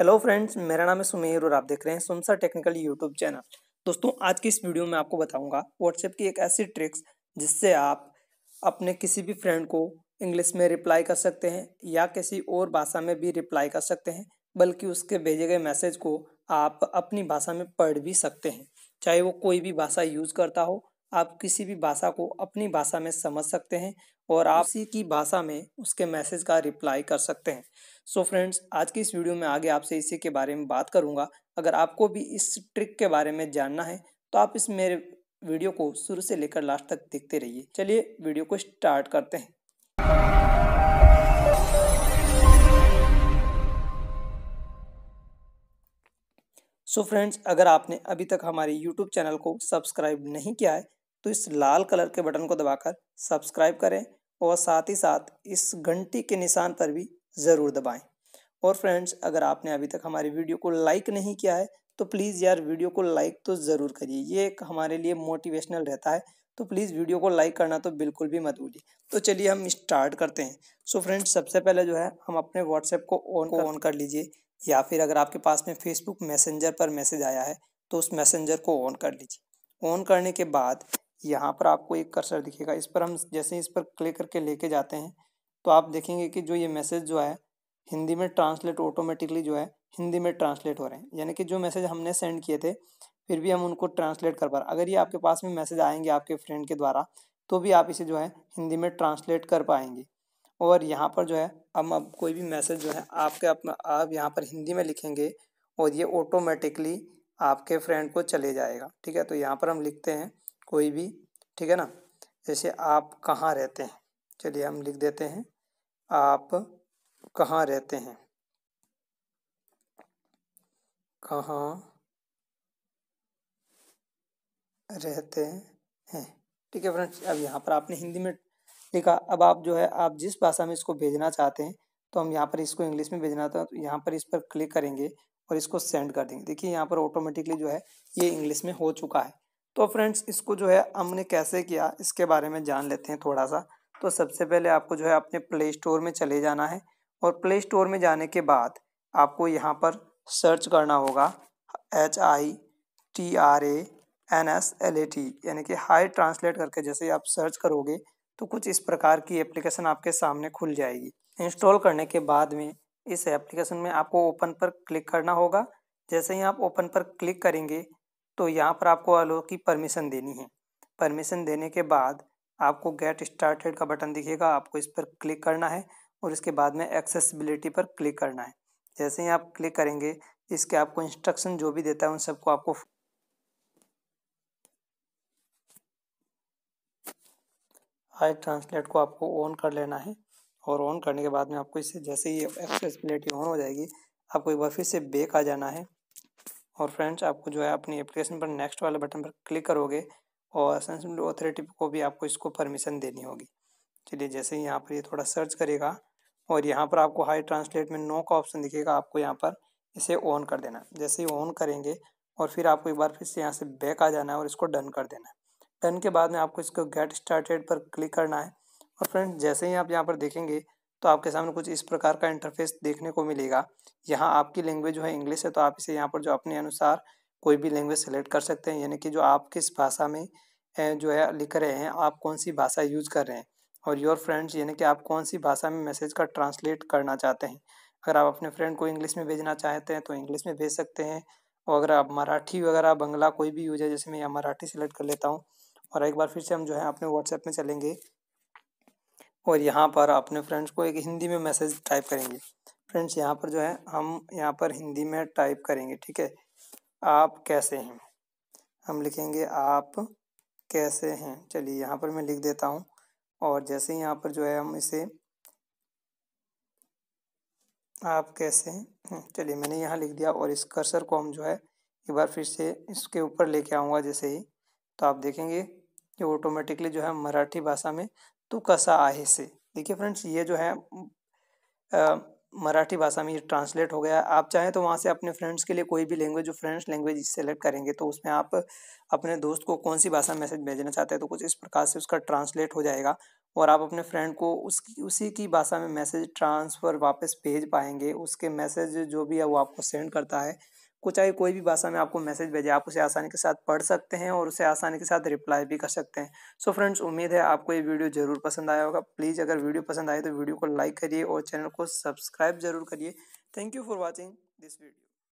hello friends मेरा नाम है सुमेर और आप देख रहे हैं सुमसा टेक्निकल यूट्यूब चैनल दोस्तों आज की इस वीडियो में आपको बताऊंगा व्हाट्सएप की एक ऐसी ट्रिक्स जिससे आप अपने किसी भी फ्रेंड को इंग्लिश में रिप्लाई कर सकते हैं या किसी और भाषा में भी रिप्लाई कर सकते हैं बल्कि उसके भेजे गए मैसेज को आप अपनी भाषा में पढ़ भी सकते हैं चाहे वो कोई भी भाषा यूज़ करता हो आप किसी भी भाषा को अपनी भाषा में समझ सकते हैं और आप की भाषा में उसके मैसेज का रिप्लाई कर सकते हैं सो so फ्रेंड्स आज की इस वीडियो में आगे आपसे इसी के बारे में बात करूंगा अगर आपको भी इस ट्रिक के बारे में जानना है तो आप इस मेरे वीडियो को शुरू से लेकर लास्ट तक देखते रहिए चलिए वीडियो को स्टार्ट करते हैं सो so फ्रेंड्स अगर आपने अभी तक हमारे यूट्यूब चैनल को सब्सक्राइब नहीं किया है तो इस लाल कलर के बटन को दबाकर सब्सक्राइब करें और साथ ही साथ इस घंटी के निशान पर भी ज़रूर दबाएं और फ्रेंड्स अगर आपने अभी तक हमारी वीडियो को लाइक नहीं किया है तो प्लीज़ यार वीडियो को लाइक तो ज़रूर करिए ये एक हमारे लिए मोटिवेशनल रहता है तो प्लीज़ वीडियो को लाइक करना तो बिल्कुल भी मत भूलिए तो चलिए हम स्टार्ट करते हैं सो so फ्रेंड्स सबसे पहले जो है हम अपने व्हाट्सएप को ऑन को ऑन कर लीजिए या फिर अगर आपके पास में फेसबुक मैसेंजर पर मैसेज आया है तो उस मैसेंजर को ऑन कर लीजिए ऑन करने के बाद यहाँ पर आपको एक कर्सर दिखेगा इस पर हम जैसे इस पर क्लिक करके लेके जाते हैं तो आप देखेंगे कि जो ये मैसेज जो है हिंदी में ट्रांसलेट ऑटोमेटिकली जो है हिंदी में ट्रांसलेट हो रहे हैं यानी कि जो मैसेज हमने सेंड किए थे फिर भी हम उनको ट्रांसलेट कर पा रहे अगर ये आपके पास में मैसेज आएंगे आपके फ्रेंड के द्वारा तो भी आप इसे जो है हिंदी में ट्रांसलेट कर पाएंगे और यहाँ पर जो है हम अब कोई भी मैसेज जो है आपके अपना आप यहाँ पर हिंदी में लिखेंगे और ये ऑटोमेटिकली आपके फ्रेंड को चले जाएगा ठीक है तो यहाँ पर हम लिखते हैं कोई भी ठीक है ना जैसे आप कहाँ रहते हैं चलिए हम लिख देते हैं आप कहाँ रहते हैं कहाँ रहते हैं ठीक है फ्रेंड्स अब यहाँ पर आपने हिंदी में लिखा अब आप जो है आप जिस भाषा में इसको भेजना चाहते हैं तो हम यहाँ पर इसको इंग्लिश में भेजना था तो यहाँ पर इस पर क्लिक करेंगे और इसको सेंड कर देंगे देखिए यहाँ पर ऑटोमेटिकली जो है ये इंग्लिश में हो चुका है तो फ्रेंड्स इसको जो है हमने कैसे किया इसके बारे में जान लेते हैं थोड़ा सा तो सबसे पहले आपको जो है अपने प्ले स्टोर में चले जाना है और प्ले स्टोर में जाने के बाद आपको यहाँ पर सर्च करना होगा H I T R A N S L A T यानी कि हाई ट्रांसलेट करके जैसे आप सर्च करोगे तो कुछ इस प्रकार की एप्लीकेशन आपके सामने खुल जाएगी इंस्टॉल करने के बाद में इस एप्लीकेशन में आपको ओपन पर क्लिक करना होगा जैसे ही आप ओपन पर क्लिक करेंगे तो यहाँ पर आपको अलो की परमिशन देनी है परमिशन देने के बाद आपको गेट स्टार्टेड का बटन दिखेगा आपको इस पर क्लिक करना है और इसके बाद में एक्सेसिबिलिटी पर क्लिक करना है जैसे ही आप क्लिक करेंगे इसके आपको इंस्ट्रक्शन जो भी देता है उन सबको आपको आई ट्रांसलेट को आपको ऑन कर लेना है और ऑन करने के बाद में आपको इससे जैसे ही एक्सेसिबिलिटी ऑन हो जाएगी आपको एक बार फिर से बेक आ जाना है और फ्रेंड्स आपको जो है अपनी एप्लीकेशन पर नेक्स्ट वाले बटन पर क्लिक करोगे और असेंबली अथॉरिटी को भी आपको इसको परमिशन देनी होगी चलिए जैसे ही यहाँ पर ये थोड़ा सर्च करेगा और यहाँ पर आपको हाई ट्रांसलेट में नो का ऑप्शन दिखेगा आपको यहाँ पर इसे ऑन कर देना जैसे ही ऑन करेंगे और फिर आपको एक बार फिर से यहाँ से बैक आ जाना है और इसको डन कर देना है डन के बाद में आपको इसको गेट स्टार्टेड पर क्लिक करना है और फ्रेंड जैसे ही आप यहाँ पर देखेंगे तो आपके सामने कुछ इस प्रकार का इंटरफेस देखने को मिलेगा यहाँ आपकी लैंग्वेज जो है इंग्लिश है तो आप इसे यहाँ पर जो अपने अनुसार कोई भी लैंग्वेज सेलेक्ट कर सकते हैं यानी कि जो आप किस भाषा में जो है लिख रहे हैं आप कौन सी भाषा यूज कर रहे हैं और योर फ्रेंड्स यानी कि आप कौन सी भाषा में मैसेज का ट्रांसलेट करना चाहते हैं अगर आप अपने फ्रेंड को इंग्लिश में भेजना चाहते हैं तो इंग्लिश में भेज सकते हैं और अगर आप मराठी वगैरह बंगला कोई भी यूज है जैसे मैं यहाँ मराठी सेलेक्ट कर लेता हूँ और एक बार फिर से हम जो है अपने व्हाट्सएप में चलेंगे और यहाँ पर अपने फ्रेंड्स को एक हिंदी में मैसेज टाइप करेंगे फ्रेंड्स यहाँ पर जो है हम यहाँ पर हिंदी में टाइप करेंगे ठीक है आप कैसे हैं हम लिखेंगे आप कैसे हैं चलिए यहाँ पर मैं लिख देता हूँ और जैसे यहाँ पर जो है हम इसे आप कैसे हम्म, चलिए मैंने यहाँ लिख दिया और इस कर्सर को हम जो है एक बार फिर से इसके ऊपर लेके आऊँगा जैसे ही तो आप देखेंगे ये ऑटोमेटिकली जो है मराठी भाषा में तू कसा आहे से देखिए फ्रेंड्स ये जो है आ, मराठी भाषा में ये ट्रांसलेट हो गया आप चाहें तो वहाँ से अपने फ्रेंड्स के लिए कोई भी लैंग्वेज जो फ्रेंड्स लैंग्वेज सेलेक्ट करेंगे तो उसमें आप अपने दोस्त को कौन सी भाषा मैसेज भेजना चाहते हैं तो कुछ इस प्रकार से उसका ट्रांसलेट हो जाएगा और आप अपने फ्रेंड को उसकी उसी की भाषा में मैसेज ट्रांसफ़र वापस भेज पाएंगे उसके मैसेज जो भी है वो आपको सेंड करता है को चाहे कोई भी भाषा में आपको मैसेज भेजे आप उसे आसानी के साथ पढ़ सकते हैं और उसे आसानी के साथ रिप्लाई भी कर सकते हैं सो so फ्रेंड्स उम्मीद है आपको ये वीडियो ज़रूर पसंद आया होगा प्लीज़ अगर वीडियो पसंद आए तो वीडियो को लाइक करिए और चैनल को सब्सक्राइब जरूर करिए thank you for watching this video